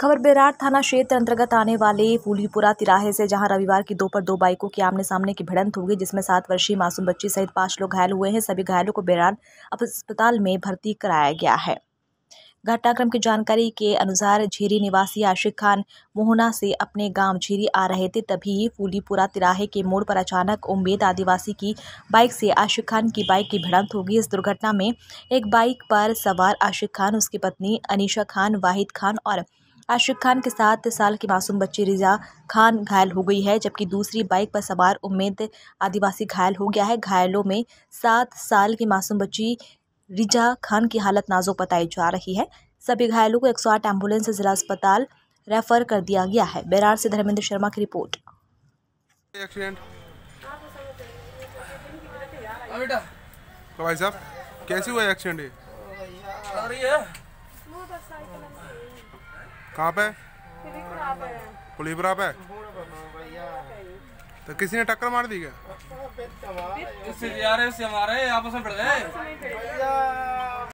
खबर बेरार थाना क्षेत्र अंतर्गत आने वाले फूलीपुरा तिराहे से जहां रविवार की दोपहर दो बाइकों की आमने सामने की भिड़ंत हो गई जिसमें सात वर्षीय मासूम बच्ची सहित पांच लोग घायल हुए हैं सभी घायलों को बेरार अस्पताल में भर्ती कराया गया है घटनाक्रम की जानकारी के अनुसार झीरी निवासी आशिक खान मोहना से अपने गांव झीरी आ रहे थे तभी फूलीपुरा तिराहे के मोड़ पर अचानक उम्मेद आदिवासी की बाइक से आशिक खान की बाइक की भिड़ंत होगी इस दुर्घटना में एक बाइक पर सवार आशिक खान उसकी पत्नी अनिशा खान वाहिद खान और आशिक खान के सात साल की मासूम बच्ची रिजा खान घायल हो गई है जबकि दूसरी बाइक पर सवार उम्मीद आदिवासी घायल हो गया है घायलों में सात साल की मासूम बच्ची रिजा खान की हालत नाजुक बताई जा रही है सभी घायलों को एक सौ आठ एम्बुलेंस जिला अस्पताल रेफर कर दिया गया है बैरार से धर्मेंद्र शर्मा की रिपोर्ट एक्सीडेंट कैसे हुआ एक्सीडेंट कहाँ पे कुलीबरा पे तो किसी ने टक्कर मार दी क्या इस यार आपस में भिड़ गए